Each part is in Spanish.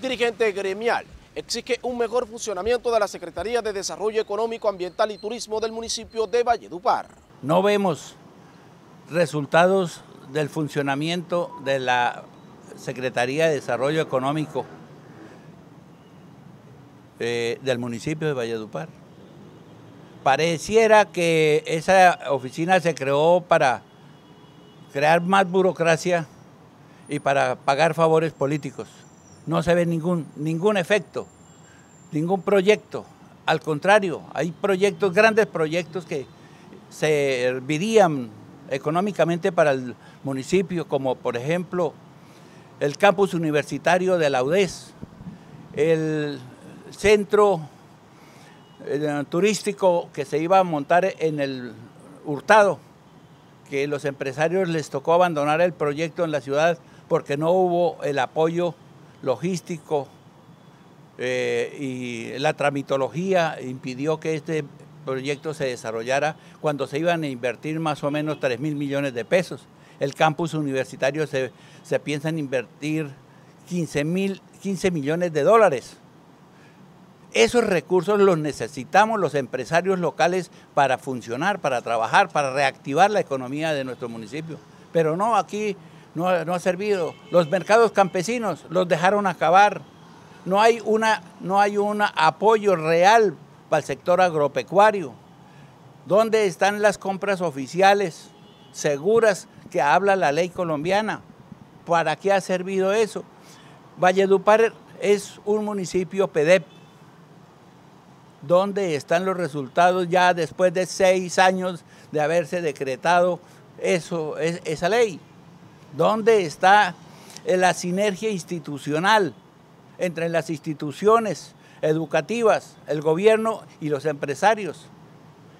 dirigente gremial exige un mejor funcionamiento de la Secretaría de Desarrollo Económico, Ambiental y Turismo del municipio de Valledupar. No vemos resultados del funcionamiento de la Secretaría de Desarrollo Económico eh, del municipio de Valledupar. Pareciera que esa oficina se creó para crear más burocracia y para pagar favores políticos no se ve ningún, ningún efecto, ningún proyecto. Al contrario, hay proyectos, grandes proyectos que servirían económicamente para el municipio, como por ejemplo el campus universitario de la el centro eh, turístico que se iba a montar en el Hurtado, que los empresarios les tocó abandonar el proyecto en la ciudad porque no hubo el apoyo logístico eh, y la tramitología impidió que este proyecto se desarrollara cuando se iban a invertir más o menos 3 mil millones de pesos. El campus universitario se, piensa en invertir 15, 15 millones de dólares. Esos recursos los necesitamos los empresarios locales para funcionar, para trabajar, para reactivar la economía de nuestro municipio. Pero no, aquí no, ha servido. Los mercados campesinos los dejaron acabar. No hay, una, no hay un apoyo real para el sector agropecuario. ¿Dónde están las compras oficiales seguras que habla la ley colombiana? ¿Para qué ha servido eso? Valledupar es un municipio PEDEP. E ¿Dónde están los resultados ya después de seis años de haberse decretado eso, esa ley? ¿Dónde está eh, la sinergia institucional entre las instituciones educativas, el gobierno y los empresarios?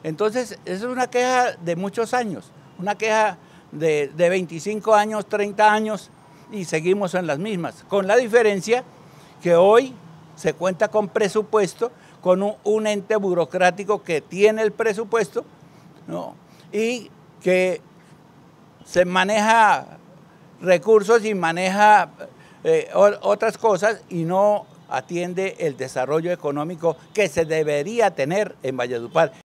Entonces, es una queja de muchos años, una queja de, 25 años, 30 años, y seguimos en las mismas, con la diferencia que hoy se cuenta con presupuesto, con un, ente burocrático que tiene el presupuesto y que se maneja recursos y maneja eh, otras cosas y no atiende el desarrollo económico que se debería tener en Valledupar.